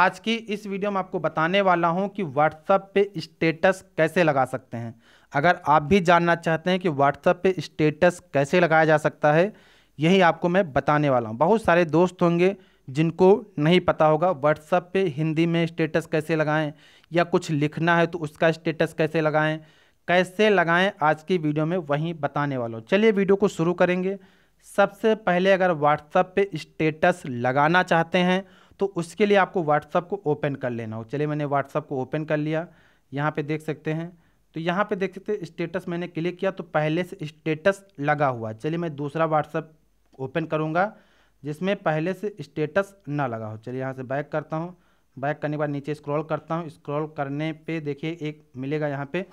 आज की इस वीडियो में आपको बताने वाला हूं कि व्हाट्सअप पे स्टेटस कैसे लगा सकते हैं अगर आप भी जानना चाहते हैं कि व्हाट्सएप पे स्टेटस कैसे लगाया जा सकता है यही आपको मैं बताने वाला हूं बहुत सारे दोस्त होंगे जिनको नहीं पता होगा व्हाट्सएप पे हिंदी में स्टेटस कैसे लगाएं या कुछ लिखना है तो उसका स्टेटस कैसे लगाएँ कैसे लगाएँ आज की वीडियो में वहीं बताने वाला हूँ चलिए वीडियो को शुरू करेंगे सबसे पहले अगर व्हाट्सअप पर स्टेटस लगाना चाहते हैं तो उसके लिए आपको व्हाट्सअप को ओपन कर लेना हो चलिए मैंने व्हाट्सअप को ओपन कर लिया यहाँ पे देख सकते हैं तो यहाँ पे देख सकते हैं स्टेटस मैंने क्लिक किया तो पहले से स्टेटस लगा हुआ चलिए मैं दूसरा व्हाट्सअप ओपन करूँगा जिसमें पहले से स्टेटस ना लगा हो चलिए यहाँ से बैक करता हूँ बैक करने के बाद नीचे स्क्रॉल करता हूँ स्क्रॉल करने पे देखिए एक मिलेगा यहाँ पे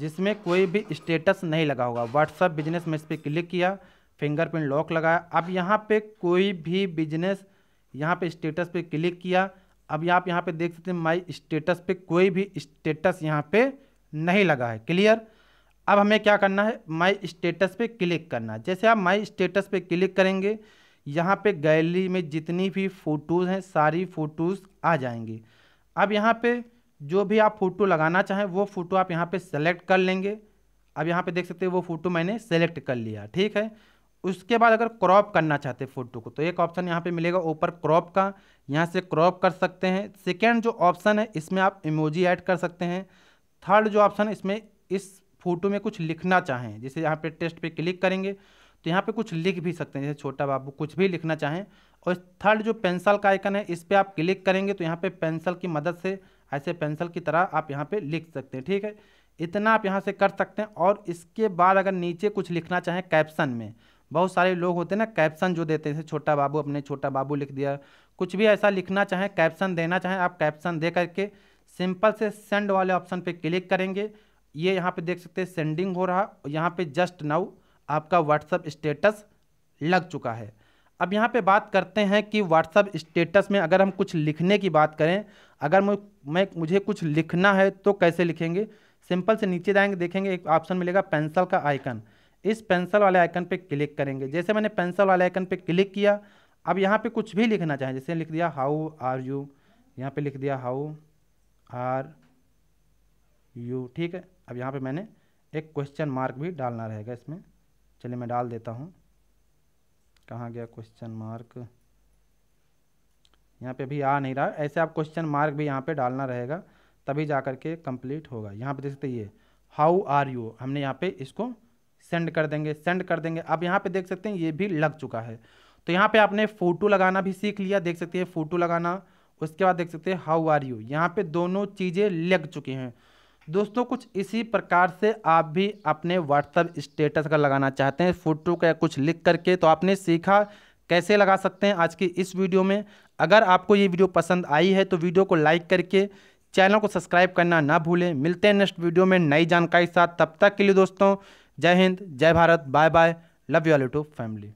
जिसमें कोई भी स्टेटस नहीं लगा होगा व्हाट्सअप बिजनेस में इस पर क्लिक किया फिंगरप्रिंट लॉक लगाया अब यहाँ पे कोई भी बिजनेस यहाँ पे स्टेटस पे क्लिक किया अब आप यहाँ पे देख सकते हैं माई स्टेटस पे कोई भी स्टेटस यहाँ पे नहीं लगा है क्लियर अब हमें क्या करना है माई स्टेटस पे क्लिक करना है जैसे आप माई स्टेटस पे क्लिक करेंगे यहाँ पे गैलरी में जितनी भी फ़ोटोज़ हैं सारी फ़ोटोज़ आ जाएंगी अब यहाँ पे जो भी आप फ़ोटो लगाना चाहें वो फ़ोटो आप यहाँ पे सेलेक्ट कर लेंगे अब यहाँ पे देख सकते हैं वो फ़ोटो मैंने सेलेक्ट कर लिया ठीक है उसके बाद अगर क्रॉप करना चाहते फोटो को तो एक ऑप्शन यहाँ पे मिलेगा ऊपर क्रॉप का यहाँ से क्रॉप कर सकते हैं सेकेंड जो ऑप्शन है इसमें आप इमोजी ऐड कर सकते हैं थर्ड जो ऑप्शन है इसमें इस फोटो में कुछ लिखना चाहें जैसे यहाँ पे टेस्ट पे क्लिक करेंगे तो यहाँ पे कुछ लिख भी सकते हैं जैसे छोटा बाबू कुछ भी लिखना चाहें और थर्ड जो पेंसिल का आइकन है इस पर आप क्लिक करेंगे तो यहाँ पर पेंसिल की मदद से ऐसे पेंसिल की तरह आप यहाँ पर लिख सकते हैं ठीक है इतना आप यहाँ से कर सकते हैं और इसके बाद अगर नीचे कुछ लिखना चाहें कैप्सन में बहुत सारे लोग होते हैं ना कैप्शन जो देते हैं छोटा बाबू अपने छोटा बाबू लिख दिया कुछ भी ऐसा लिखना चाहें कैप्शन देना चाहें आप कैप्शन दे करके सिंपल से सेंड वाले ऑप्शन पे क्लिक करेंगे ये यहाँ पे देख सकते हैं सेंडिंग हो रहा यहाँ पे जस्ट नाउ आपका व्हाट्सअप स्टेटस लग चुका है अब यहाँ पे बात करते हैं कि व्हाट्सअप स्टेटस में अगर हम कुछ लिखने की बात करें अगर मैं मुझे कुछ लिखना है तो कैसे लिखेंगे सिंपल से नीचे जाएंगे देखेंगे एक ऑप्शन मिलेगा पेंसिल का आइकन इस पेंसिल वाले आइकन पे क्लिक करेंगे जैसे मैंने पेंसिल वाले आइकन पे क्लिक किया अब यहाँ पे कुछ भी लिखना चाहें जैसे लिख दिया हाउ आर यू यहाँ पे लिख दिया हाउ आर यू ठीक है अब यहाँ पे मैंने एक क्वेश्चन मार्क भी डालना रहेगा इसमें चलिए मैं डाल देता हूँ कहाँ गया क्वेश्चन मार्क यहाँ पे भी आ नहीं रहा ऐसे आप क्वेश्चन मार्क भी यहाँ पे डालना रहेगा तभी जा करके कंप्लीट कम्प्लीट होगा यहाँ पे देख सकते ये हाउ आर यू हमने यहाँ पे इसको सेंड कर देंगे सेंड कर देंगे आप यहाँ पे देख सकते हैं ये भी लग चुका है तो यहाँ पे आपने फ़ोटो लगाना भी सीख लिया देख सकते हैं फ़ोटो लगाना उसके बाद देख सकते हैं हाउ आर यू यहाँ पे दोनों चीज़ें लग चुकी हैं दोस्तों कुछ इसी प्रकार से आप भी अपने व्हाट्सअप स्टेटस का लगाना चाहते हैं फ़ोटो का कुछ लिख करके तो आपने सीखा कैसे लगा सकते हैं आज की इस वीडियो में अगर आपको ये वीडियो पसंद आई है तो वीडियो को लाइक करके चैनल को सब्सक्राइब करना ना भूलें मिलते हैं नेक्स्ट वीडियो में नई जानकारी के साथ तब तक के लिए दोस्तों जय हिंद जय Bharat bye bye love you all to family